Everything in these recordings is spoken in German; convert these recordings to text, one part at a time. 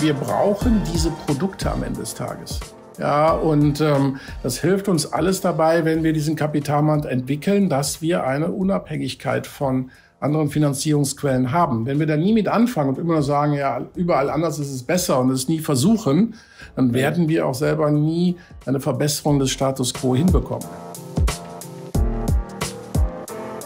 Wir brauchen diese Produkte am Ende des Tages. Ja, und ähm, das hilft uns alles dabei, wenn wir diesen Kapitalmarkt entwickeln, dass wir eine Unabhängigkeit von anderen Finanzierungsquellen haben. Wenn wir da nie mit anfangen und immer nur sagen, ja, überall anders ist es besser und es nie versuchen, dann werden wir auch selber nie eine Verbesserung des Status quo hinbekommen.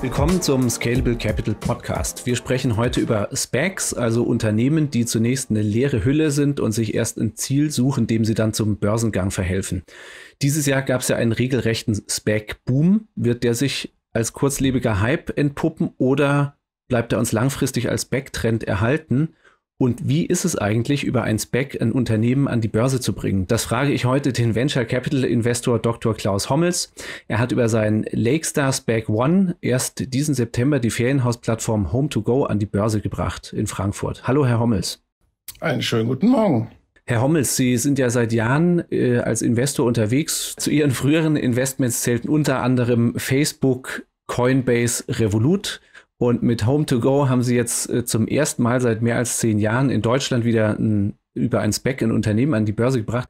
Willkommen zum Scalable Capital Podcast. Wir sprechen heute über SPACs, also Unternehmen, die zunächst eine leere Hülle sind und sich erst ein Ziel suchen, dem sie dann zum Börsengang verhelfen. Dieses Jahr gab es ja einen regelrechten SPAC-Boom. Wird der sich als kurzlebiger Hype entpuppen oder bleibt er uns langfristig als Backtrend erhalten? Und wie ist es eigentlich, über ein Spec ein Unternehmen an die Börse zu bringen? Das frage ich heute den Venture Capital Investor Dr. Klaus Hommels. Er hat über seinen Lakestar Spec One erst diesen September die Ferienhausplattform Home2Go an die Börse gebracht in Frankfurt. Hallo, Herr Hommels. Einen schönen guten Morgen. Herr Hommels, Sie sind ja seit Jahren äh, als Investor unterwegs. Zu Ihren früheren Investments zählten unter anderem Facebook, Coinbase, Revolut. Und mit Home 2 Go haben sie jetzt äh, zum ersten Mal seit mehr als zehn Jahren in Deutschland wieder ein, über ein Spec ein Unternehmen an die Börse gebracht.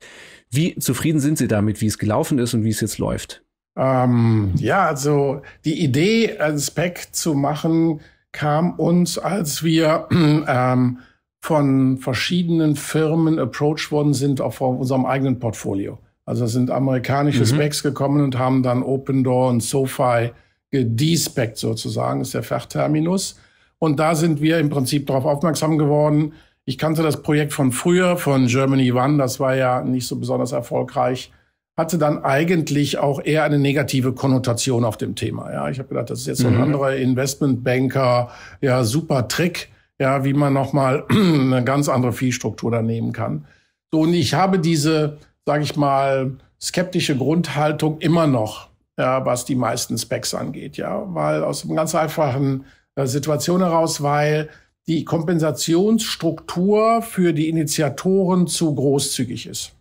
Wie zufrieden sind Sie damit, wie es gelaufen ist und wie es jetzt läuft? Ähm, ja, also die Idee, ein Spec zu machen, kam uns, als wir ähm, von verschiedenen Firmen approached worden sind, auch von unserem eigenen Portfolio. Also sind amerikanische mhm. Specs gekommen und haben dann Open Door und SoFi gedespeckt sozusagen, ist der Fachterminus. Und da sind wir im Prinzip darauf aufmerksam geworden. Ich kannte das Projekt von früher, von Germany One, das war ja nicht so besonders erfolgreich, hatte dann eigentlich auch eher eine negative Konnotation auf dem Thema. Ja, ich habe gedacht, das ist jetzt so ein mhm. anderer Investmentbanker, ja, super Trick, ja, wie man nochmal eine ganz andere Viehstruktur da nehmen kann. So, und ich habe diese, sage ich mal, skeptische Grundhaltung immer noch ja, äh, was die meisten Specs angeht, ja, weil aus einem ganz einfachen äh, Situation heraus, weil die Kompensationsstruktur für die Initiatoren zu großzügig ist.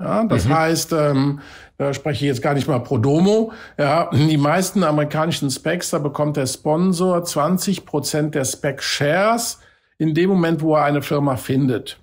Ja, das mhm. heißt, ähm, da spreche ich jetzt gar nicht mal pro domo. Ja, die meisten amerikanischen Specs, da bekommt der Sponsor 20 Prozent der Spec Shares in dem Moment, wo er eine Firma findet.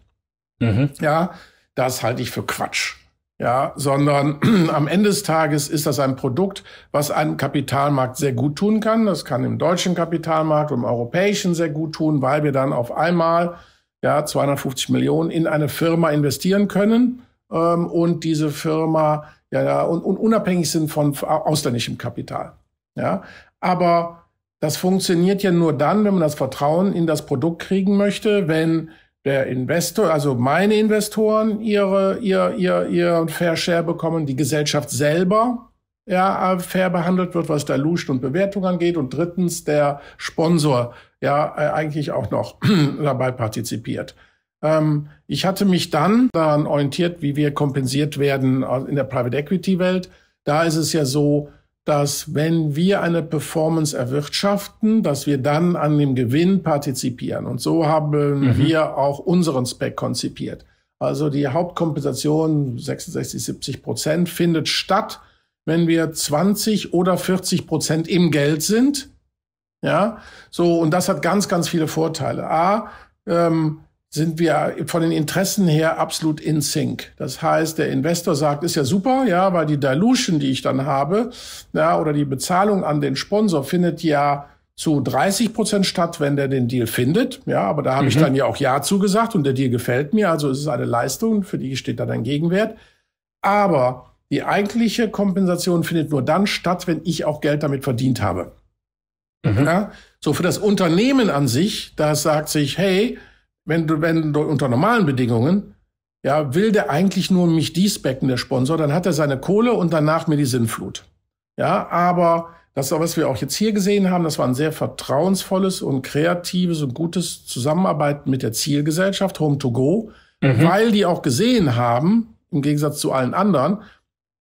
Mhm. Ja, das halte ich für Quatsch ja, sondern am Ende des Tages ist das ein Produkt, was einem Kapitalmarkt sehr gut tun kann. Das kann im deutschen Kapitalmarkt, und im europäischen sehr gut tun, weil wir dann auf einmal ja 250 Millionen in eine Firma investieren können ähm, und diese Firma ja, ja und, und unabhängig sind von ausländischem Kapital. Ja, aber das funktioniert ja nur dann, wenn man das Vertrauen in das Produkt kriegen möchte, wenn der Investor, also meine Investoren ihre, ihr, ihr, ihr Fair Share bekommen, die Gesellschaft selber ja, fair behandelt wird, was da Luscht und Bewertung angeht. Und drittens der Sponsor ja äh, eigentlich auch noch dabei partizipiert. Ähm, ich hatte mich dann daran orientiert, wie wir kompensiert werden äh, in der Private Equity Welt. Da ist es ja so, dass wenn wir eine Performance erwirtschaften, dass wir dann an dem Gewinn partizipieren. Und so haben mhm. wir auch unseren Spec konzipiert. Also die Hauptkompensation 66, 70 Prozent findet statt, wenn wir 20 oder 40 Prozent im Geld sind. Ja, so, und das hat ganz, ganz viele Vorteile. A, ähm, sind wir von den Interessen her absolut in sync. Das heißt, der Investor sagt, ist ja super, ja, weil die Dilution, die ich dann habe, ja, oder die Bezahlung an den Sponsor findet ja zu 30 Prozent statt, wenn der den Deal findet. Ja, aber da habe mhm. ich dann ja auch Ja zugesagt und der Deal gefällt mir, also es ist eine Leistung, für die steht dann ein Gegenwert. Aber die eigentliche Kompensation findet nur dann statt, wenn ich auch Geld damit verdient habe. Mhm. Ja, so für das Unternehmen an sich, das sagt sich, hey, wenn du, wenn du unter normalen Bedingungen, ja, will der eigentlich nur mich diesbecken, der Sponsor, dann hat er seine Kohle und danach mir die Sinnflut. Ja, aber das, was wir auch jetzt hier gesehen haben, das war ein sehr vertrauensvolles und kreatives und gutes Zusammenarbeiten mit der Zielgesellschaft Home to Go, mhm. weil die auch gesehen haben, im Gegensatz zu allen anderen,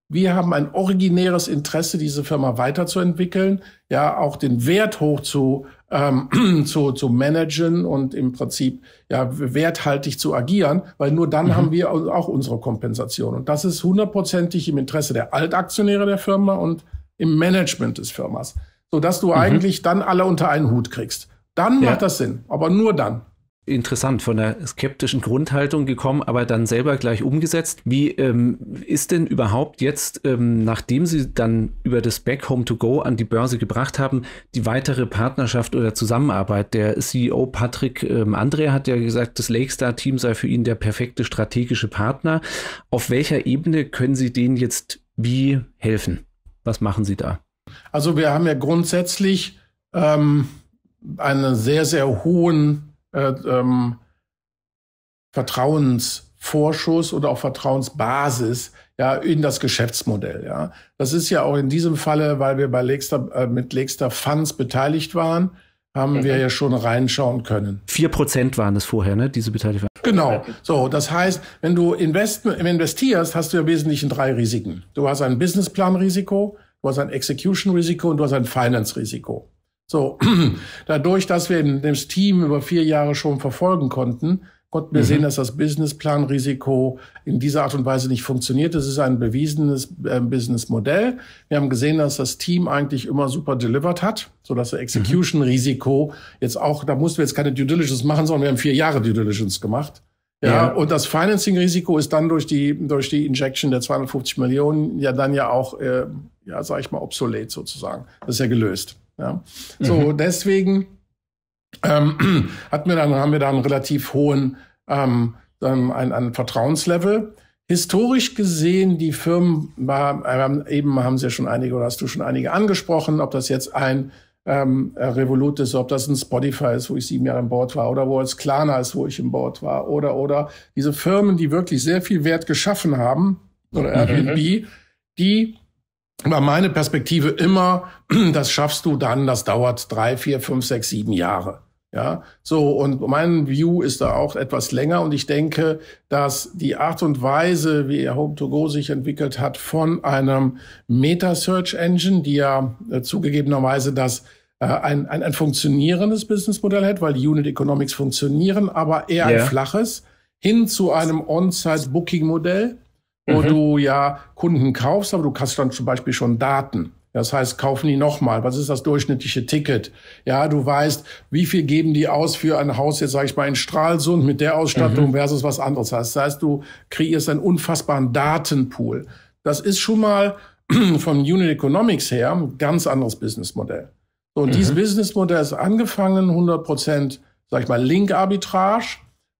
wir haben ein originäres Interesse, diese Firma weiterzuentwickeln, ja, auch den Wert hoch zu ähm, zu, zu managen und im Prinzip ja, werthaltig zu agieren, weil nur dann mhm. haben wir auch unsere Kompensation. Und das ist hundertprozentig im Interesse der Altaktionäre der Firma und im Management des Firmas, sodass du mhm. eigentlich dann alle unter einen Hut kriegst. Dann ja. macht das Sinn, aber nur dann interessant, von der skeptischen Grundhaltung gekommen, aber dann selber gleich umgesetzt. Wie ähm, ist denn überhaupt jetzt, ähm, nachdem Sie dann über das Back Home to Go an die Börse gebracht haben, die weitere Partnerschaft oder Zusammenarbeit? Der CEO Patrick ähm, Andre hat ja gesagt, das Lakestar-Team sei für ihn der perfekte strategische Partner. Auf welcher Ebene können Sie denen jetzt wie helfen? Was machen Sie da? Also wir haben ja grundsätzlich ähm, einen sehr, sehr hohen äh, ähm, Vertrauensvorschuss oder auch Vertrauensbasis ja, in das Geschäftsmodell. Ja. Das ist ja auch in diesem Falle, weil wir bei Legster, äh, mit Legster Funds beteiligt waren, haben mhm. wir ja schon reinschauen können. Vier Prozent waren es vorher, ne? Diese Beteiligung. Genau. So, das heißt, wenn du invest investierst, hast du ja wesentlich Wesentlichen drei Risiken. Du hast ein Businessplan-Risiko, du hast ein Execution-Risiko und du hast ein Finance-Risiko. So, dadurch, dass wir das Team über vier Jahre schon verfolgen konnten, konnten wir mhm. sehen, dass das Businessplanrisiko in dieser Art und Weise nicht funktioniert. Das ist ein bewiesenes äh, Businessmodell. Wir haben gesehen, dass das Team eigentlich immer super delivered hat, so dass das Execution-Risiko jetzt auch, da mussten wir jetzt keine Due Diligence machen, sondern wir haben vier Jahre Due Diligence gemacht. Ja, ja. und das Financing-Risiko ist dann durch die, durch die Injection der 250 Millionen ja dann ja auch, äh, ja, sag ich mal, obsolet sozusagen. Das ist ja gelöst. Ja. So, mhm. deswegen ähm, hat mir dann, haben wir da einen relativ hohen ähm, ähm, ein, ein Vertrauenslevel. Historisch gesehen, die Firmen war, eben haben sie ja schon einige oder hast du schon einige angesprochen, ob das jetzt ein ähm, Revolut ist, ob das ein Spotify ist, wo ich sieben Jahre im Board war, oder wo es Klarna ist, wo ich im Board war, oder, oder diese Firmen, die wirklich sehr viel Wert geschaffen haben, oder mhm. Airbnb, die war meine Perspektive immer, das schaffst du dann, das dauert drei, vier, fünf, sechs, sieben Jahre. Ja, so und mein View ist da auch etwas länger und ich denke, dass die Art und Weise, wie Home to Go sich entwickelt hat, von einem Meta Search Engine, die ja äh, zugegebenerweise das äh, ein, ein, ein funktionierendes Businessmodell hat, weil die Unit Economics funktionieren, aber eher yeah. ein flaches, hin zu einem On-Site Booking Modell, wo mhm. du ja Kunden kaufst, aber du kannst dann zum Beispiel schon Daten. Das heißt, kaufen die nochmal. Was ist das durchschnittliche Ticket? Ja, du weißt, wie viel geben die aus für ein Haus, jetzt sage ich mal in Stralsund mit der Ausstattung mhm. versus was anderes. Das heißt, du kreierst einen unfassbaren Datenpool. Das ist schon mal von Unit Economics her ein ganz anderes Businessmodell. So, und mhm. dieses Businessmodell ist angefangen 100 Prozent, sag ich mal, Link-Arbitrage.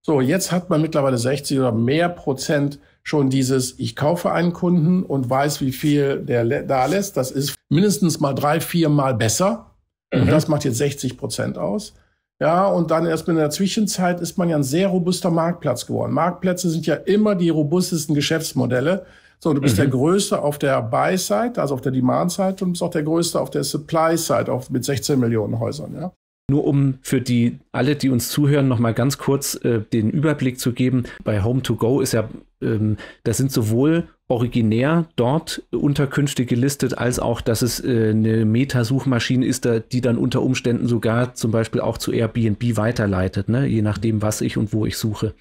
So, jetzt hat man mittlerweile 60 oder mehr Prozent schon dieses, ich kaufe einen Kunden und weiß, wie viel der da lässt, das ist mindestens mal drei, vier Mal besser. Mhm. Und das macht jetzt 60 Prozent aus. Ja, und dann erst in der Zwischenzeit ist man ja ein sehr robuster Marktplatz geworden. Marktplätze sind ja immer die robustesten Geschäftsmodelle. So, du bist mhm. der Größte auf der Buy-Side, also auf der Demand-Side und bist auch der Größte auf der Supply-Side, auf, mit 16 Millionen Häusern, ja. Nur um für die alle, die uns zuhören, nochmal ganz kurz äh, den Überblick zu geben. Bei Home 2 Go ist ja, ähm, das sind sowohl originär dort Unterkünfte gelistet, als auch, dass es äh, eine Meta-Suchmaschine ist, da, die dann unter Umständen sogar zum Beispiel auch zu Airbnb weiterleitet, ne? je nachdem, was ich und wo ich suche.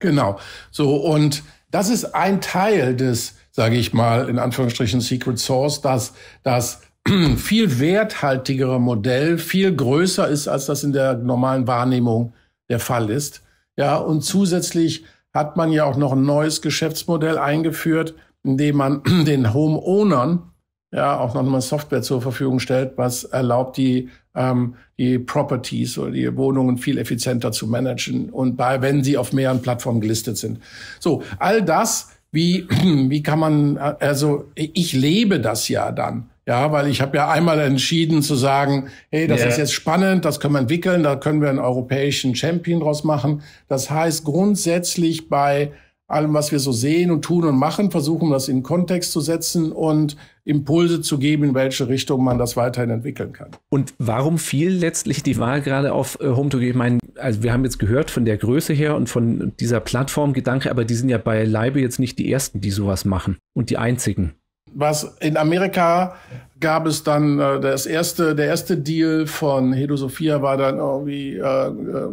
Genau. So, und das ist ein Teil des, sage ich mal, in Anführungsstrichen Secret Source, dass, dass viel werthaltigere Modell viel größer ist, als das in der normalen Wahrnehmung der Fall ist. Ja, und zusätzlich hat man ja auch noch ein neues Geschäftsmodell eingeführt, indem man den Homeownern ja auch nochmal Software zur Verfügung stellt, was erlaubt, die, ähm, die Properties oder die Wohnungen viel effizienter zu managen und bei, wenn sie auf mehreren Plattformen gelistet sind. So, all das, wie, wie kann man, äh, also ich lebe das ja dann. Ja, weil ich habe ja einmal entschieden zu sagen, hey, das yeah. ist jetzt spannend, das können wir entwickeln, da können wir einen europäischen Champion draus machen. Das heißt, grundsätzlich bei allem, was wir so sehen und tun und machen, versuchen wir das in Kontext zu setzen und Impulse zu geben, in welche Richtung man das weiterhin entwickeln kann. Und warum fiel letztlich die Wahl gerade auf äh, home 2 Ich meine, also wir haben jetzt gehört von der Größe her und von dieser Plattformgedanke, aber die sind ja beileibe jetzt nicht die ersten, die sowas machen und die einzigen was in Amerika gab es dann äh, das erste, der erste Deal von Hedo Sophia war dann irgendwie äh, äh,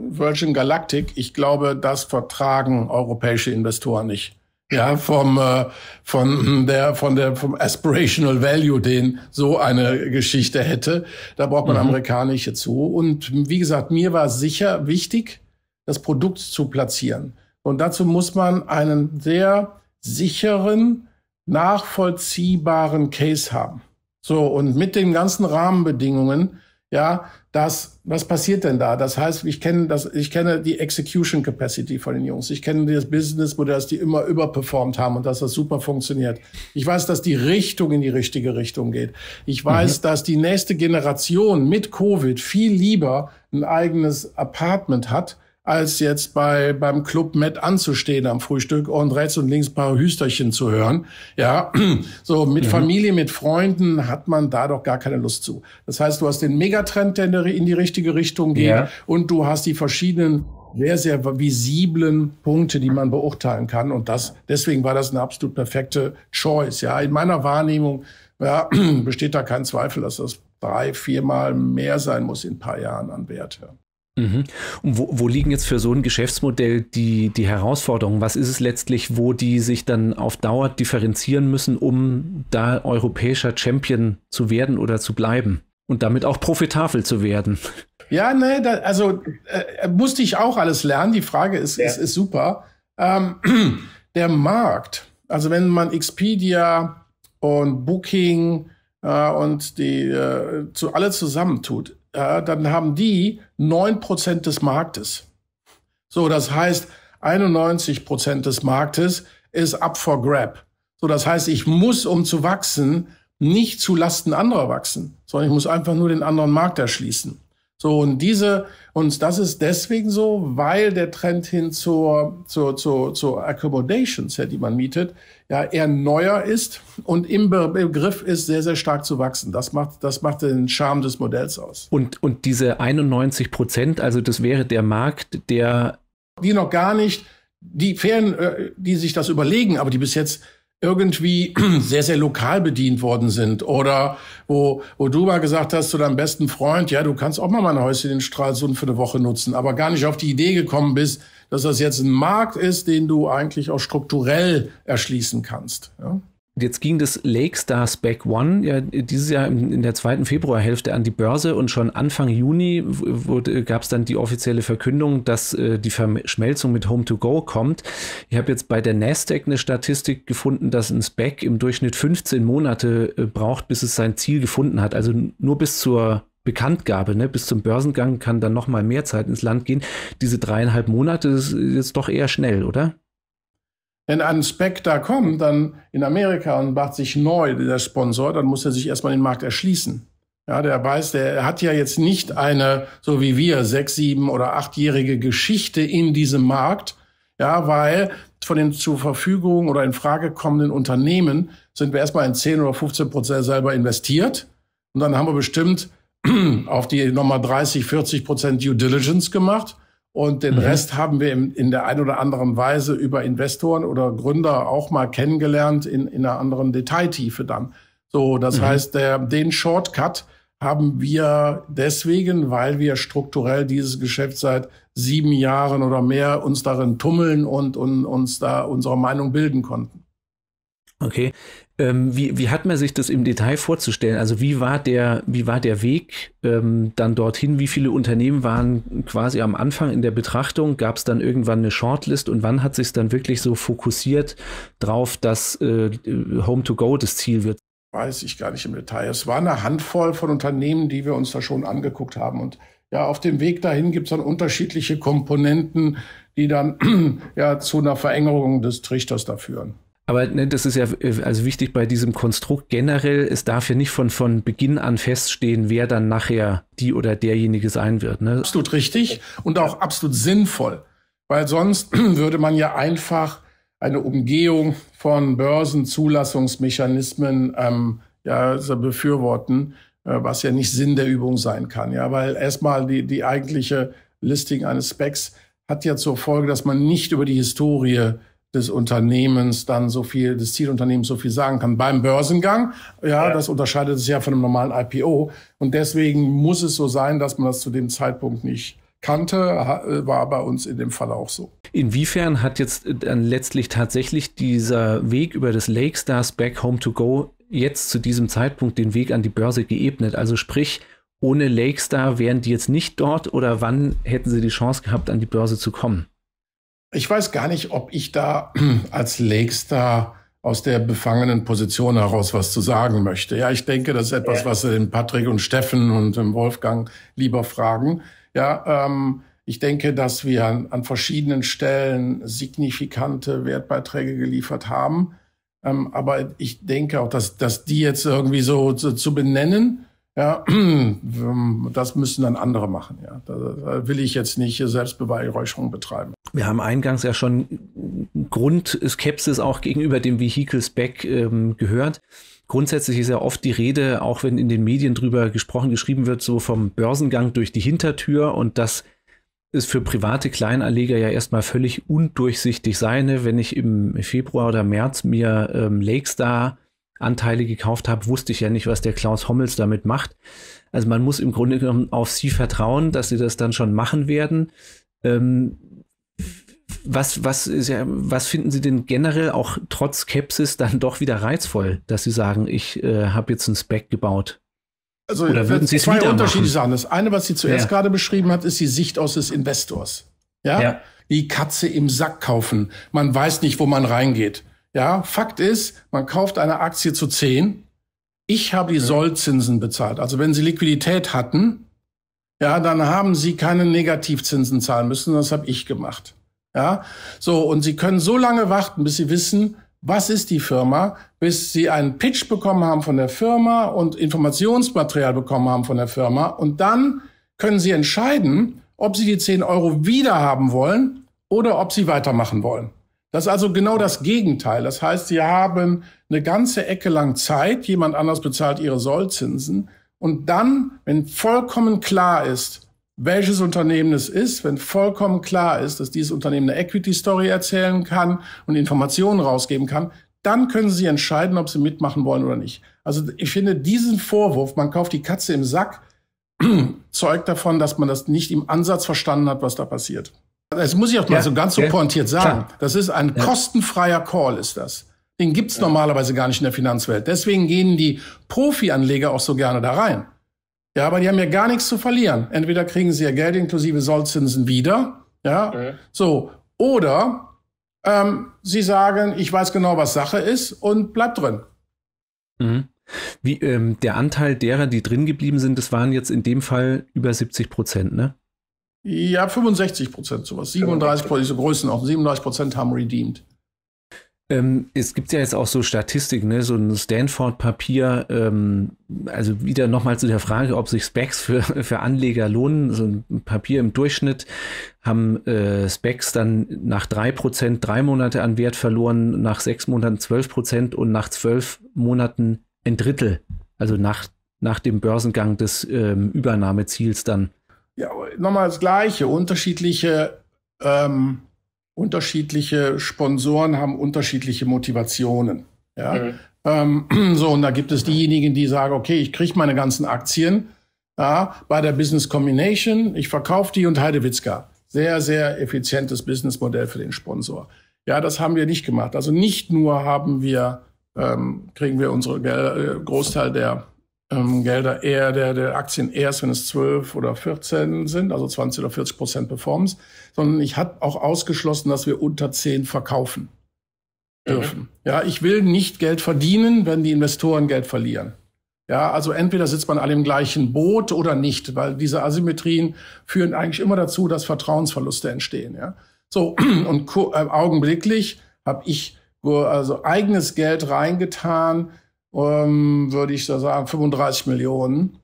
Virgin Galactic. Ich glaube, das vertragen europäische Investoren nicht. Ja, vom äh, von der von der vom aspirational Value, den so eine Geschichte hätte, da braucht man mhm. amerikanische zu. Und wie gesagt, mir war sicher wichtig, das Produkt zu platzieren. Und dazu muss man einen sehr sicheren nachvollziehbaren Case haben. So, und mit den ganzen Rahmenbedingungen, ja, das, was passiert denn da? Das heißt, ich kenne das, ich kenne die Execution Capacity von den Jungs. Ich kenne das Business Businessmodell, dass die immer überperformt haben und dass das super funktioniert. Ich weiß, dass die Richtung in die richtige Richtung geht. Ich weiß, mhm. dass die nächste Generation mit Covid viel lieber ein eigenes Apartment hat, als jetzt bei, beim Club Met anzustehen am Frühstück und rechts und links paar Hüsterchen zu hören. Ja, so mit mhm. Familie, mit Freunden hat man da doch gar keine Lust zu. Das heißt, du hast den Megatrend, der in die richtige Richtung geht ja. und du hast die verschiedenen sehr, sehr visiblen Punkte, die man beurteilen kann. Und das, deswegen war das eine absolut perfekte Choice. Ja, in meiner Wahrnehmung ja, besteht da kein Zweifel, dass das drei, viermal mehr sein muss in ein paar Jahren an Wert. Mhm. Und wo, wo, liegen jetzt für so ein Geschäftsmodell die, die Herausforderungen? Was ist es letztlich, wo die sich dann auf Dauer differenzieren müssen, um da europäischer Champion zu werden oder zu bleiben und damit auch profitabel zu werden? Ja, ne, da, also äh, äh, musste ich auch alles lernen. Die Frage ist, ja. ist, ist super. Ähm, der Markt, also wenn man Expedia und Booking äh, und die äh, zu alle zusammentut, ja, dann haben die neun Prozent des Marktes. So, das heißt, 91 Prozent des Marktes ist up for grab. So, das heißt, ich muss, um zu wachsen, nicht zu Lasten anderer wachsen, sondern ich muss einfach nur den anderen Markt erschließen. So, und diese, und das ist deswegen so, weil der Trend hin zur, zur, zur, zur Accommodations, ja, die man mietet, ja, eher neuer ist und im Begriff ist, sehr, sehr stark zu wachsen. Das macht, das macht den Charme des Modells aus. Und, und diese 91 Prozent, also das wäre der Markt, der. Die noch gar nicht, die Fairen, äh, die sich das überlegen, aber die bis jetzt irgendwie sehr, sehr lokal bedient worden sind oder wo, wo du mal gesagt hast zu deinem besten Freund, ja, du kannst auch mal mein Häuschen in Stralsund für eine Woche nutzen, aber gar nicht auf die Idee gekommen bist, dass das jetzt ein Markt ist, den du eigentlich auch strukturell erschließen kannst. Ja? Jetzt ging das Lake Stars Back One ja dieses Jahr in der zweiten Februarhälfte an die Börse und schon Anfang Juni gab es dann die offizielle Verkündung, dass äh, die Verschmelzung mit Home2Go kommt. Ich habe jetzt bei der Nasdaq eine Statistik gefunden, dass ein Spec im Durchschnitt 15 Monate äh, braucht, bis es sein Ziel gefunden hat. Also nur bis zur Bekanntgabe, ne? bis zum Börsengang kann dann noch mal mehr Zeit ins Land gehen. Diese dreieinhalb Monate ist jetzt doch eher schnell, oder? Wenn ein Speck da kommt, dann in Amerika und macht sich neu der Sponsor, dann muss er sich erstmal den Markt erschließen. Ja, der weiß, der hat ja jetzt nicht eine, so wie wir, sechs, sieben oder achtjährige Geschichte in diesem Markt. Ja, weil von den zur Verfügung oder in Frage kommenden Unternehmen sind wir erstmal in 10 oder 15 Prozent selber investiert. Und dann haben wir bestimmt auf die nochmal 30, 40 Prozent Due Diligence gemacht. Und den mhm. Rest haben wir in, in der ein oder anderen Weise über Investoren oder Gründer auch mal kennengelernt in, in einer anderen Detailtiefe dann. So, das mhm. heißt, der, den Shortcut haben wir deswegen, weil wir strukturell dieses Geschäft seit sieben Jahren oder mehr uns darin tummeln und, und uns da unsere Meinung bilden konnten. Okay. Ähm, wie, wie hat man sich das im Detail vorzustellen? Also wie war der, wie war der Weg ähm, dann dorthin? Wie viele Unternehmen waren quasi am Anfang in der Betrachtung? Gab es dann irgendwann eine Shortlist und wann hat sich dann wirklich so fokussiert drauf, dass äh, Home to Go das Ziel wird? Weiß ich gar nicht im Detail. Es war eine Handvoll von Unternehmen, die wir uns da schon angeguckt haben und ja, auf dem Weg dahin gibt es dann unterschiedliche Komponenten, die dann ja zu einer Verengerung des Trichters da führen. Aber ne, das ist ja äh, also wichtig bei diesem Konstrukt generell, es darf ja nicht von, von Beginn an feststehen, wer dann nachher die oder derjenige sein wird. Ne? Absolut richtig und auch absolut sinnvoll, weil sonst würde man ja einfach eine Umgehung von Börsenzulassungsmechanismen ähm, ja, befürworten, äh, was ja nicht Sinn der Übung sein kann. Ja, weil erstmal die, die eigentliche Listing eines Specs hat ja zur Folge, dass man nicht über die Historie des Unternehmens dann so viel, des Zielunternehmens so viel sagen kann. Beim Börsengang, ja, ja, das unterscheidet es ja von einem normalen IPO. Und deswegen muss es so sein, dass man das zu dem Zeitpunkt nicht kannte, äh, war bei uns in dem Fall auch so. Inwiefern hat jetzt äh, dann letztlich tatsächlich dieser Weg über das Lake Stars Back Home to Go jetzt zu diesem Zeitpunkt den Weg an die Börse geebnet? Also sprich, ohne Lakestar wären die jetzt nicht dort oder wann hätten sie die Chance gehabt, an die Börse zu kommen? Ich weiß gar nicht, ob ich da als Lakestar aus der befangenen Position heraus was zu sagen möchte. Ja, ich denke, das ist etwas, ja. was den Patrick und Steffen und Wolfgang lieber fragen. Ja, ähm, ich denke, dass wir an, an, verschiedenen Stellen signifikante Wertbeiträge geliefert haben. Ähm, aber ich denke auch, dass, dass die jetzt irgendwie so, so zu benennen, ja, das müssen dann andere machen. Ja, da, da will ich jetzt nicht Selbstbeweihräuschung betreiben. Wir haben eingangs ja schon Grundskepsis auch gegenüber dem Vehicle Spec ähm, gehört. Grundsätzlich ist ja oft die Rede, auch wenn in den Medien drüber gesprochen, geschrieben wird, so vom Börsengang durch die Hintertür und das ist für private Kleinanleger ja erstmal völlig undurchsichtig sein. Ne? Wenn ich im Februar oder März mir ähm, Lakestar Anteile gekauft habe, wusste ich ja nicht, was der Klaus Hommels damit macht. Also man muss im Grunde genommen auf sie vertrauen, dass sie das dann schon machen werden. Ähm, was, was, ist ja, was finden Sie denn generell auch trotz Skepsis dann doch wieder reizvoll, dass Sie sagen, ich äh, habe jetzt ein Spec gebaut? Also Oder würden äh, Sie es zwei unterschiedliche Sachen. Das eine, was sie zuerst ja. gerade beschrieben hat, ist die Sicht aus des Investors. Ja? ja? Die Katze im Sack kaufen. Man weiß nicht, wo man reingeht. Ja, Fakt ist, man kauft eine Aktie zu 10. Ich habe die Sollzinsen bezahlt. Also wenn Sie Liquidität hatten, ja, dann haben Sie keine Negativzinsen zahlen müssen. Das habe ich gemacht. Ja, so. Und Sie können so lange warten, bis Sie wissen, was ist die Firma, bis Sie einen Pitch bekommen haben von der Firma und Informationsmaterial bekommen haben von der Firma. Und dann können Sie entscheiden, ob Sie die 10 Euro wieder haben wollen oder ob Sie weitermachen wollen. Das ist also genau das Gegenteil. Das heißt, sie haben eine ganze Ecke lang Zeit, jemand anders bezahlt ihre Sollzinsen. Und dann, wenn vollkommen klar ist, welches Unternehmen es ist, wenn vollkommen klar ist, dass dieses Unternehmen eine Equity-Story erzählen kann und Informationen rausgeben kann, dann können sie entscheiden, ob sie mitmachen wollen oder nicht. Also ich finde diesen Vorwurf, man kauft die Katze im Sack, zeugt davon, dass man das nicht im Ansatz verstanden hat, was da passiert. Das muss ich auch mal ja, so ganz so ja, pointiert sagen. Klar. Das ist ein ja. kostenfreier Call, ist das. Den gibt's normalerweise gar nicht in der Finanzwelt. Deswegen gehen die Profi-Anleger auch so gerne da rein. Ja, aber die haben ja gar nichts zu verlieren. Entweder kriegen sie ihr Geld inklusive Sollzinsen wieder, ja, so, oder ähm, sie sagen, ich weiß genau, was Sache ist und bleibt drin. Mhm. Wie ähm, der Anteil derer, die drin geblieben sind, das waren jetzt in dem Fall über 70 Prozent, ne? Ja, 65 Prozent, sowas. 37 Prozent, so Größenordnung. 37 Prozent haben redeemed. Ähm, es gibt ja jetzt auch so Statistiken, ne? so ein Stanford-Papier, ähm, also wieder nochmal zu der Frage, ob sich Specs für, für Anleger lohnen. So ein Papier im Durchschnitt haben äh, Specs dann nach 3 Prozent drei Monate an Wert verloren, nach sechs Monaten 12 Prozent und nach zwölf Monaten ein Drittel, also nach, nach dem Börsengang des ähm, Übernahmeziels dann ja, nochmal das Gleiche. Unterschiedliche, ähm, unterschiedliche Sponsoren haben unterschiedliche Motivationen. Ja? Mhm. Ähm, so, und da gibt es diejenigen, die sagen, okay, ich kriege meine ganzen Aktien ja, bei der Business Combination, ich verkaufe die und Heidewitzka. Sehr, sehr effizientes Businessmodell für den Sponsor. Ja, das haben wir nicht gemacht. Also nicht nur haben wir, ähm, kriegen wir unsere Gel äh, Großteil der ähm, Gelder eher der, der Aktien erst, wenn es 12 oder 14 sind, also 20 oder 40 Prozent Performance, sondern ich habe auch ausgeschlossen, dass wir unter 10 verkaufen dürfen. Mhm. Ja, ich will nicht Geld verdienen, wenn die Investoren Geld verlieren. Ja, also entweder sitzt man alle im gleichen Boot oder nicht, weil diese Asymmetrien führen eigentlich immer dazu, dass Vertrauensverluste entstehen. Ja, so und äh, augenblicklich habe ich also eigenes Geld reingetan, ähm, würde ich da sagen, 35 Millionen.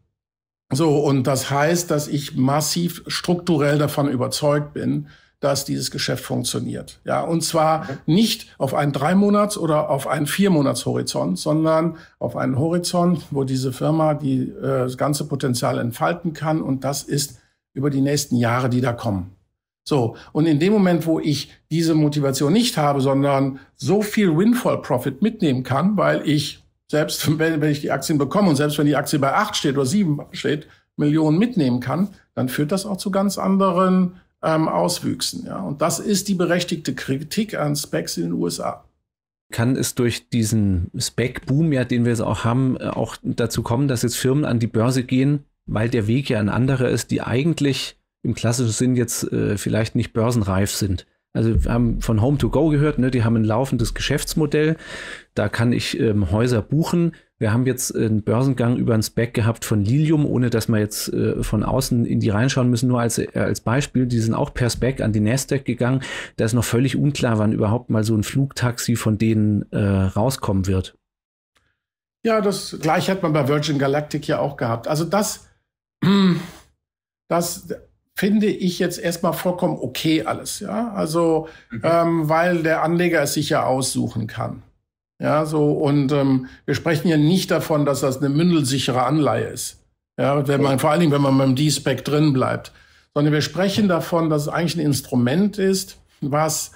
So, und das heißt, dass ich massiv strukturell davon überzeugt bin, dass dieses Geschäft funktioniert. Ja, und zwar mhm. nicht auf einen Drei-Monats- oder auf einen vier monats horizont sondern auf einen Horizont, wo diese Firma die, äh, das ganze Potenzial entfalten kann. Und das ist über die nächsten Jahre, die da kommen. So, und in dem Moment, wo ich diese Motivation nicht habe, sondern so viel Windfall Profit mitnehmen kann, weil ich selbst wenn, wenn ich die Aktien bekomme und selbst wenn die Aktie bei 8 steht oder 7 steht, Millionen mitnehmen kann, dann führt das auch zu ganz anderen ähm, Auswüchsen. Ja? Und das ist die berechtigte Kritik an Specs in den USA kann es durch diesen Spec-Boom, ja, den wir jetzt auch haben, äh, auch dazu kommen, dass jetzt Firmen an die Börse gehen, weil der Weg ja ein anderer ist, die eigentlich im klassischen Sinn jetzt äh, vielleicht nicht börsenreif sind. Also wir haben von Home to Go gehört, ne? die haben ein laufendes Geschäftsmodell. Da kann ich ähm, Häuser buchen. Wir haben jetzt einen Börsengang über ein Spec gehabt von Lilium, ohne dass wir jetzt äh, von außen in die reinschauen müssen, nur als, äh, als Beispiel. Die sind auch per Spec an die Nasdaq gegangen. Da ist noch völlig unklar, wann überhaupt mal so ein Flugtaxi von denen äh, rauskommen wird. Ja, das gleiche hat man bei Virgin Galactic ja auch gehabt. Also das, das, finde ich jetzt erstmal vollkommen okay alles, ja. Also, mhm. ähm, weil der Anleger es sicher aussuchen kann. Ja, so, und ähm, wir sprechen ja nicht davon, dass das eine mündelsichere Anleihe ist. Ja, wenn man, vor allen Dingen, wenn man beim D-Spec drin bleibt. Sondern wir sprechen davon, dass es eigentlich ein Instrument ist, was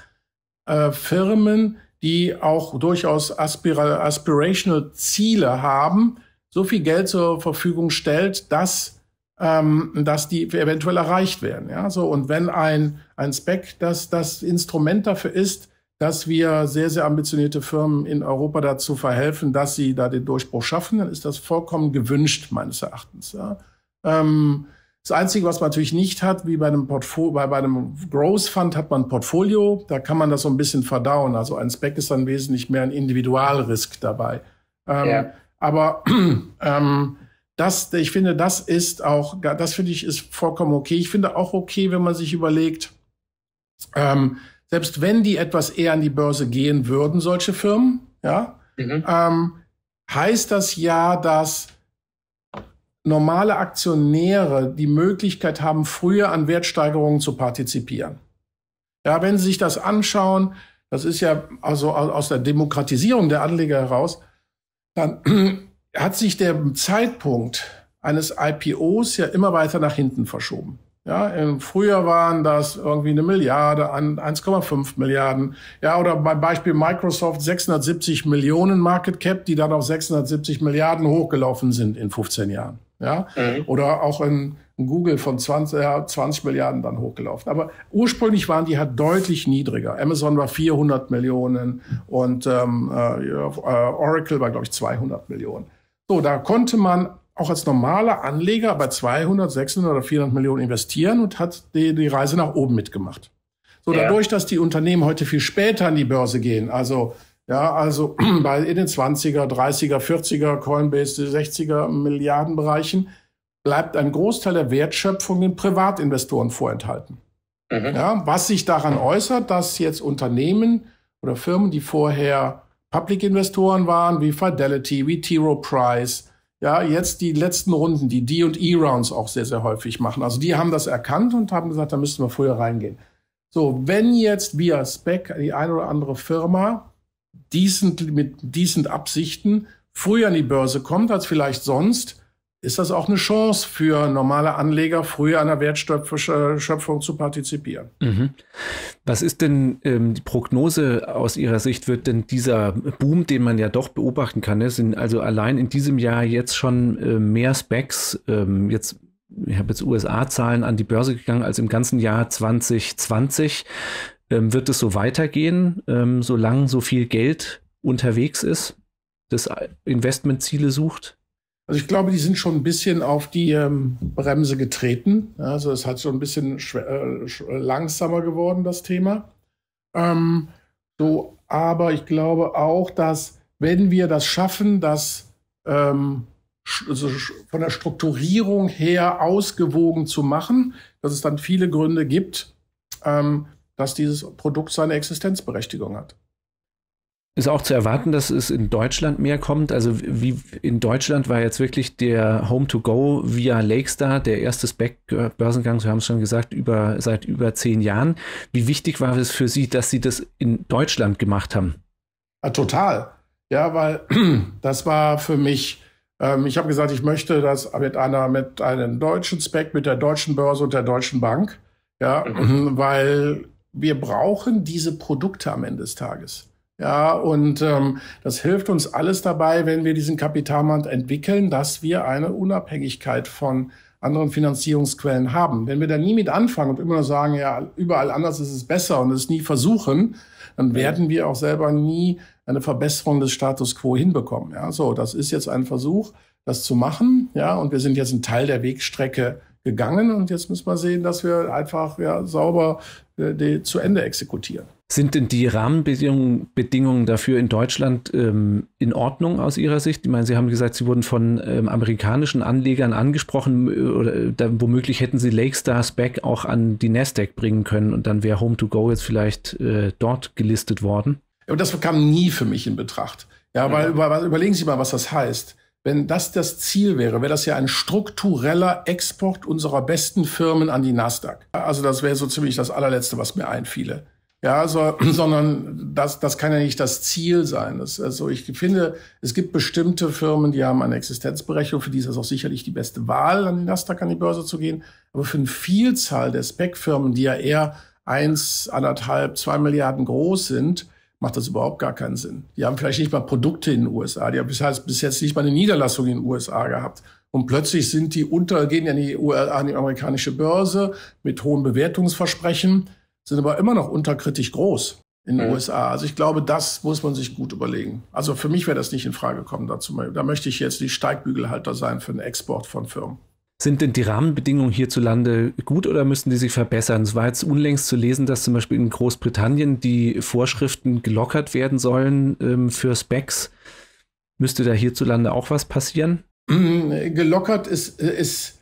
äh, Firmen, die auch durchaus aspira aspirational Ziele haben, so viel Geld zur Verfügung stellt, dass ähm, dass die eventuell erreicht werden. Ja, so und wenn ein ein Spec das das Instrument dafür ist, dass wir sehr sehr ambitionierte Firmen in Europa dazu verhelfen, dass sie da den Durchbruch schaffen, dann ist das vollkommen gewünscht meines Erachtens. Ja. Ähm, das Einzige, was man natürlich nicht hat, wie bei einem Portfolio, bei, bei einem Growth Fund hat man ein Portfolio, da kann man das so ein bisschen verdauen. Also ein Spec ist dann wesentlich mehr ein Individualrisk dabei. Ähm, ja. Aber ähm, das, ich finde, das ist auch, das finde ich ist vollkommen okay. Ich finde auch okay, wenn man sich überlegt, ähm, selbst wenn die etwas eher an die Börse gehen würden, solche Firmen, ja, mhm. ähm, heißt das ja, dass normale Aktionäre die Möglichkeit haben, früher an Wertsteigerungen zu partizipieren. Ja, wenn Sie sich das anschauen, das ist ja also aus der Demokratisierung der Anleger heraus, dann hat sich der Zeitpunkt eines IPOs ja immer weiter nach hinten verschoben. Ja, im Frühjahr waren das irgendwie eine Milliarde, an 1,5 Milliarden. Ja, oder beim Beispiel Microsoft 670 Millionen Market Cap, die dann auf 670 Milliarden hochgelaufen sind in 15 Jahren. Ja, mhm. oder auch in, Google von 20, ja, 20 Milliarden dann hochgelaufen. Aber ursprünglich waren die halt deutlich niedriger. Amazon war 400 Millionen und ähm, äh, äh Oracle war, glaube ich, 200 Millionen. So, da konnte man auch als normaler Anleger bei 200, 600 oder 400 Millionen investieren und hat die, die Reise nach oben mitgemacht. So, ja. dadurch, dass die Unternehmen heute viel später an die Börse gehen, also ja, also bei in den 20er, 30er, 40er, Coinbase, 60er Milliardenbereichen bleibt ein Großteil der Wertschöpfung den Privatinvestoren vorenthalten. Mhm. Ja, was sich daran äußert, dass jetzt Unternehmen oder Firmen, die vorher Public-Investoren waren, wie Fidelity, wie T. Rowe Price, ja, jetzt die letzten Runden, die D und E-Rounds auch sehr, sehr häufig machen. Also die haben das erkannt und haben gesagt, da müssten wir früher reingehen. So, wenn jetzt via Spec die eine oder andere Firma decent, mit decent Absichten früher an die Börse kommt als vielleicht sonst, ist das auch eine Chance für normale Anleger, früher an der Wertschöpfung zu partizipieren. Mhm. Was ist denn ähm, die Prognose aus Ihrer Sicht? Wird denn dieser Boom, den man ja doch beobachten kann, ne, sind also allein in diesem Jahr jetzt schon äh, mehr Specs, ähm, jetzt ich habe jetzt USA-Zahlen an die Börse gegangen, als im ganzen Jahr 2020. Ähm, wird es so weitergehen, ähm, solange so viel Geld unterwegs ist, das Investmentziele sucht? Also ich glaube, die sind schon ein bisschen auf die ähm, Bremse getreten. Also es hat so ein bisschen äh, langsamer geworden, das Thema. Ähm, so, aber ich glaube auch, dass wenn wir das schaffen, das ähm, also von der Strukturierung her ausgewogen zu machen, dass es dann viele Gründe gibt, ähm, dass dieses Produkt seine Existenzberechtigung hat ist auch zu erwarten, dass es in Deutschland mehr kommt. Also wie in Deutschland war jetzt wirklich der Home to Go via Lakestar der erste Spec-Börsengang, äh, wir haben es schon gesagt, über, seit über zehn Jahren. Wie wichtig war es für Sie, dass Sie das in Deutschland gemacht haben? Ja, ah, total. Ja, weil das war für mich, ähm, ich habe gesagt, ich möchte das mit einer, mit einem deutschen Spec, mit der deutschen Börse und der deutschen Bank. Ja, mhm. weil wir brauchen diese Produkte am Ende des Tages. Ja, und ähm, das hilft uns alles dabei, wenn wir diesen Kapitalmarkt entwickeln, dass wir eine Unabhängigkeit von anderen Finanzierungsquellen haben. Wenn wir da nie mit anfangen und immer nur sagen, ja, überall anders ist es besser und es nie versuchen, dann werden wir auch selber nie eine Verbesserung des Status quo hinbekommen. Ja, so, das ist jetzt ein Versuch, das zu machen. Ja, und wir sind jetzt ein Teil der Wegstrecke gegangen und jetzt müssen wir sehen, dass wir einfach ja, sauber äh, die zu Ende exekutieren. Sind denn die Rahmenbedingungen dafür in Deutschland ähm, in Ordnung aus Ihrer Sicht? Ich meine, Sie haben gesagt, Sie wurden von ähm, amerikanischen Anlegern angesprochen äh, oder äh, da, womöglich hätten Sie Lakestars Back auch an die Nasdaq bringen können und dann wäre Home to Go jetzt vielleicht äh, dort gelistet worden. Aber das kam nie für mich in Betracht. Ja, weil mhm. über, überlegen Sie mal, was das heißt. Wenn das das Ziel wäre, wäre das ja ein struktureller Export unserer besten Firmen an die Nasdaq. Also das wäre so ziemlich das allerletzte, was mir einfiele. Ja, so, also, sondern das, das kann ja nicht das Ziel sein. Das, also ich finde, es gibt bestimmte Firmen, die haben eine Existenzberechnung, für die ist das auch sicherlich die beste Wahl, an den Nasdaq an die Börse zu gehen. Aber für eine Vielzahl der Spec-Firmen, die ja eher eins, anderthalb, zwei Milliarden groß sind, macht das überhaupt gar keinen Sinn. Die haben vielleicht nicht mal Produkte in den USA, die haben bis, bis jetzt nicht mal eine Niederlassung in den USA gehabt. Und plötzlich sind die unter, gehen ja an die, an die amerikanische Börse mit hohen Bewertungsversprechen sind aber immer noch unterkritisch groß in den mhm. USA. Also ich glaube, das muss man sich gut überlegen. Also für mich wäre das nicht in Frage kommen dazu. Da möchte ich jetzt die Steigbügelhalter sein für den Export von Firmen. Sind denn die Rahmenbedingungen hierzulande gut oder müssen die sich verbessern? Es war jetzt unlängst zu lesen, dass zum Beispiel in Großbritannien die Vorschriften gelockert werden sollen ähm, für Specs. Müsste da hierzulande auch was passieren? Gelockert ist, ist,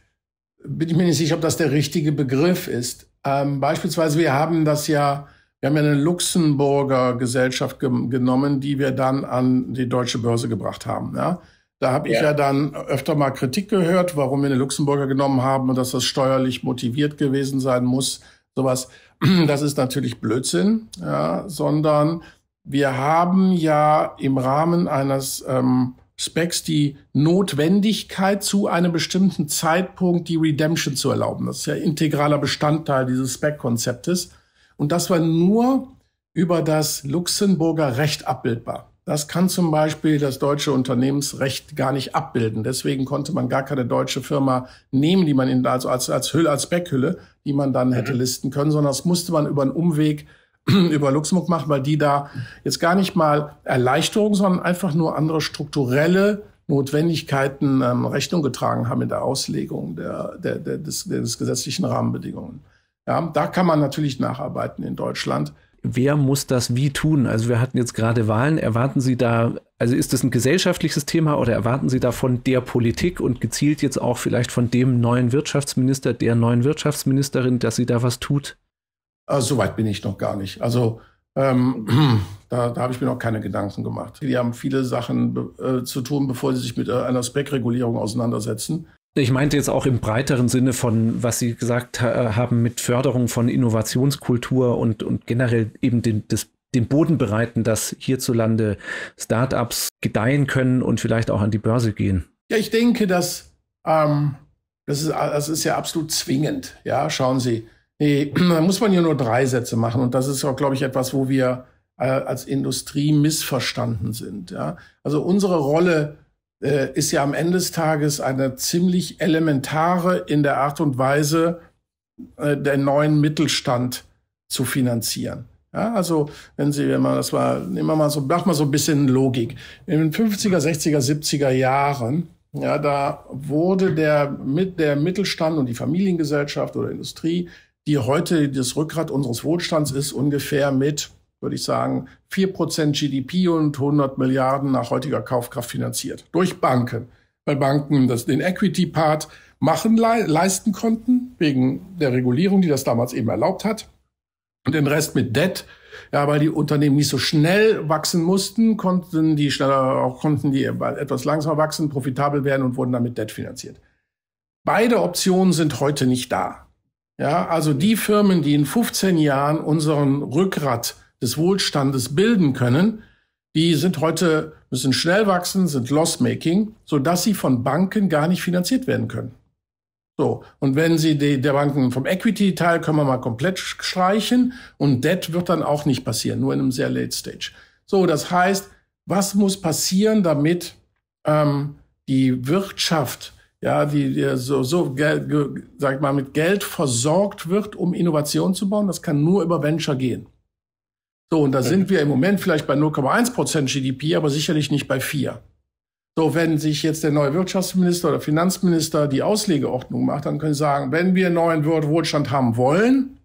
bin ich mir nicht sicher, ob das der richtige Begriff ist. Ähm, beispielsweise, wir haben das ja, wir haben ja eine Luxemburger Gesellschaft ge genommen, die wir dann an die deutsche Börse gebracht haben. Ja? Da habe ich ja. ja dann öfter mal Kritik gehört, warum wir eine Luxemburger genommen haben und dass das steuerlich motiviert gewesen sein muss, sowas. Das ist natürlich Blödsinn, ja? sondern wir haben ja im Rahmen eines ähm, Specs die Notwendigkeit, zu einem bestimmten Zeitpunkt die Redemption zu erlauben. Das ist ja integraler Bestandteil dieses Spec-Konzeptes. Und das war nur über das Luxemburger Recht abbildbar. Das kann zum Beispiel das deutsche Unternehmensrecht gar nicht abbilden. Deswegen konnte man gar keine deutsche Firma nehmen, die man in, also als, als Hülle, als Backhülle, die man dann hätte mhm. listen können, sondern das musste man über einen Umweg über Luxemburg macht, weil die da jetzt gar nicht mal Erleichterung, sondern einfach nur andere strukturelle Notwendigkeiten ähm, Rechnung getragen haben in der Auslegung der, der, der, des, des gesetzlichen Rahmenbedingungen. Ja, da kann man natürlich nacharbeiten in Deutschland. Wer muss das wie tun? Also wir hatten jetzt gerade Wahlen. Erwarten Sie da, also ist das ein gesellschaftliches Thema oder erwarten Sie da von der Politik und gezielt jetzt auch vielleicht von dem neuen Wirtschaftsminister, der neuen Wirtschaftsministerin, dass sie da was tut? Äh, weit bin ich noch gar nicht. Also ähm, da, da habe ich mir noch keine Gedanken gemacht. Die haben viele Sachen äh, zu tun, bevor sie sich mit äh, einer Speckregulierung auseinandersetzen. Ich meinte jetzt auch im breiteren Sinne von, was Sie gesagt ha äh, haben, mit Förderung von Innovationskultur und, und generell eben den, des, den Boden bereiten, dass hierzulande Startups gedeihen können und vielleicht auch an die Börse gehen. Ja, ich denke, dass ähm, das, ist, das ist ja absolut zwingend. Ja, schauen Sie, Nee, da muss man ja nur drei Sätze machen. Und das ist auch, glaube ich, etwas, wo wir äh, als Industrie missverstanden sind. Ja? Also unsere Rolle äh, ist ja am Ende des Tages eine ziemlich elementare in der Art und Weise, äh, den neuen Mittelstand zu finanzieren. Ja, also wenn Sie wenn man das mal nehmen wir mal so mach mal so ein bisschen Logik. In den 50er, 60er, 70er Jahren, ja, da wurde der mit der Mittelstand und die Familiengesellschaft oder Industrie die heute das Rückgrat unseres Wohlstands ist, ungefähr mit, würde ich sagen, 4% GDP und 100 Milliarden nach heutiger Kaufkraft finanziert. Durch Banken. Weil Banken das, den Equity-Part machen, le leisten konnten, wegen der Regulierung, die das damals eben erlaubt hat. Und den Rest mit Debt, ja, weil die Unternehmen nicht so schnell wachsen mussten, konnten die schneller, konnten die etwas langsamer wachsen, profitabel werden und wurden damit Debt finanziert. Beide Optionen sind heute nicht da. Ja, also die Firmen, die in 15 Jahren unseren Rückgrat des Wohlstandes bilden können, die sind heute, müssen schnell wachsen, sind loss-making, sodass sie von Banken gar nicht finanziert werden können. So. Und wenn sie die, der Banken vom Equity-Teil können wir mal komplett streichen und Debt wird dann auch nicht passieren, nur in einem sehr late stage. So. Das heißt, was muss passieren, damit ähm, die Wirtschaft ja, die, die so, so Geld, sag ich mal, mit Geld versorgt wird, um Innovation zu bauen. Das kann nur über Venture gehen. So, und da sind wir im Moment vielleicht bei 0,1 Prozent GDP, aber sicherlich nicht bei 4. So, wenn sich jetzt der neue Wirtschaftsminister oder Finanzminister die Auslegeordnung macht, dann können Sie sagen, wenn wir neuen Wohlstand haben wollen,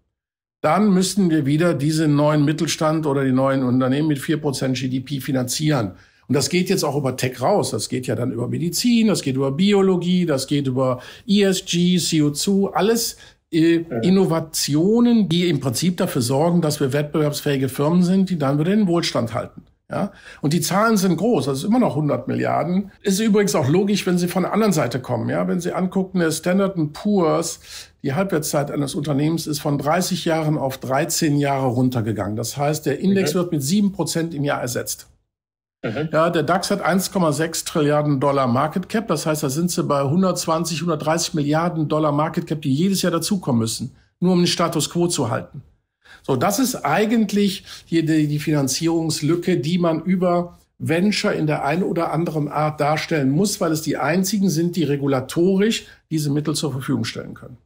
dann müssten wir wieder diesen neuen Mittelstand oder die neuen Unternehmen mit 4% GDP finanzieren. Und das geht jetzt auch über Tech raus. Das geht ja dann über Medizin, das geht über Biologie, das geht über ESG, CO2, alles äh, Innovationen, die im Prinzip dafür sorgen, dass wir wettbewerbsfähige Firmen sind, die dann wieder den Wohlstand halten. Ja? Und die Zahlen sind groß, das ist immer noch 100 Milliarden. Ist übrigens auch logisch, wenn Sie von der anderen Seite kommen. Ja? Wenn Sie angucken, der Standard Poor's, die Halbwertszeit eines Unternehmens ist von 30 Jahren auf 13 Jahre runtergegangen. Das heißt, der Index okay. wird mit 7 Prozent im Jahr ersetzt. Mhm. Ja, der DAX hat 1,6 Trilliarden Dollar Market Cap. Das heißt, da sind sie bei 120, 130 Milliarden Dollar Market Cap, die jedes Jahr dazukommen müssen, nur um den Status quo zu halten. So, das ist eigentlich hier die, die Finanzierungslücke, die man über Venture in der einen oder anderen Art darstellen muss, weil es die einzigen sind, die regulatorisch diese Mittel zur Verfügung stellen können.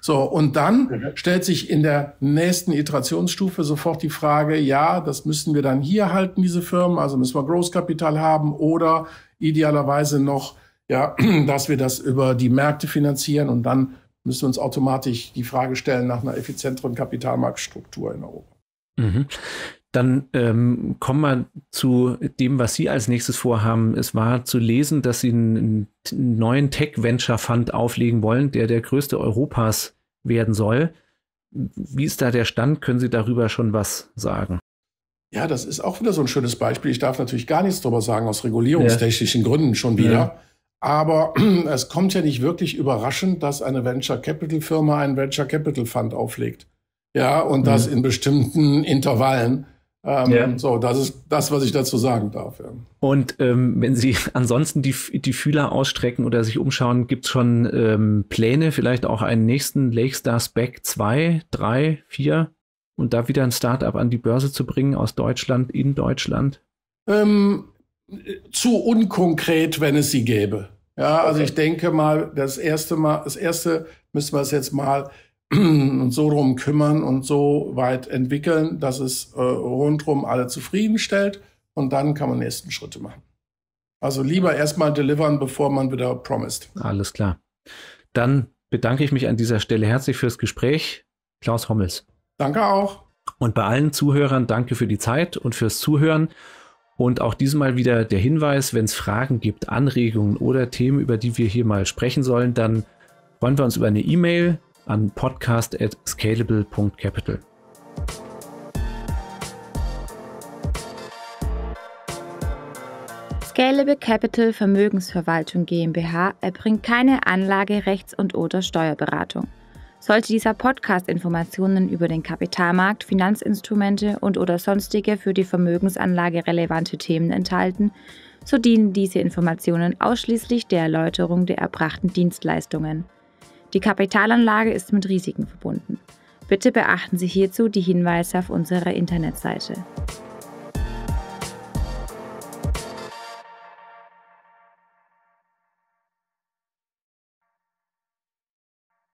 So, und dann mhm. stellt sich in der nächsten Iterationsstufe sofort die Frage, ja, das müssen wir dann hier halten, diese Firmen, also müssen wir Großkapital haben oder idealerweise noch, ja, dass wir das über die Märkte finanzieren und dann müssen wir uns automatisch die Frage stellen nach einer effizienteren Kapitalmarktstruktur in Europa. Mhm. Dann ähm, kommen wir zu dem, was Sie als nächstes vorhaben. Es war zu lesen, dass Sie einen, einen neuen Tech-Venture-Fund auflegen wollen, der der größte Europas werden soll. Wie ist da der Stand? Können Sie darüber schon was sagen? Ja, das ist auch wieder so ein schönes Beispiel. Ich darf natürlich gar nichts darüber sagen, aus regulierungstechnischen ja. Gründen schon wieder. Ja. Aber es kommt ja nicht wirklich überraschend, dass eine Venture Capital Firma einen Venture Capital Fund auflegt. Ja, und mhm. das in bestimmten Intervallen. Ähm, ja. So, das ist das, was ich dazu sagen darf. Ja. Und ähm, wenn Sie ansonsten die, die Fühler ausstrecken oder sich umschauen, gibt es schon ähm, Pläne, vielleicht auch einen nächsten Lake Star Spec 2, 3, 4 und da wieder ein Startup an die Börse zu bringen aus Deutschland, in Deutschland? Ähm, zu unkonkret, wenn es sie gäbe. Ja, also okay. ich denke mal, das erste Mal, das erste müssen wir es jetzt mal und so drum kümmern und so weit entwickeln, dass es äh, rundrum alle zufriedenstellt und dann kann man nächsten Schritte machen. Also lieber erstmal delivern, bevor man wieder promised. Alles klar. Dann bedanke ich mich an dieser Stelle herzlich fürs Gespräch, Klaus Hommels. Danke auch. Und bei allen Zuhörern danke für die Zeit und fürs Zuhören. Und auch diesmal wieder der Hinweis, wenn es Fragen gibt, Anregungen oder Themen, über die wir hier mal sprechen sollen, dann freuen wir uns über eine E-Mail an podcast.scalable.capital. Scalable Capital Vermögensverwaltung GmbH erbringt keine Anlage-, Rechts- und/oder Steuerberatung. Sollte dieser Podcast Informationen über den Kapitalmarkt, Finanzinstrumente und/oder sonstige für die Vermögensanlage relevante Themen enthalten, so dienen diese Informationen ausschließlich der Erläuterung der erbrachten Dienstleistungen. Die Kapitalanlage ist mit Risiken verbunden. Bitte beachten Sie hierzu die Hinweise auf unserer Internetseite.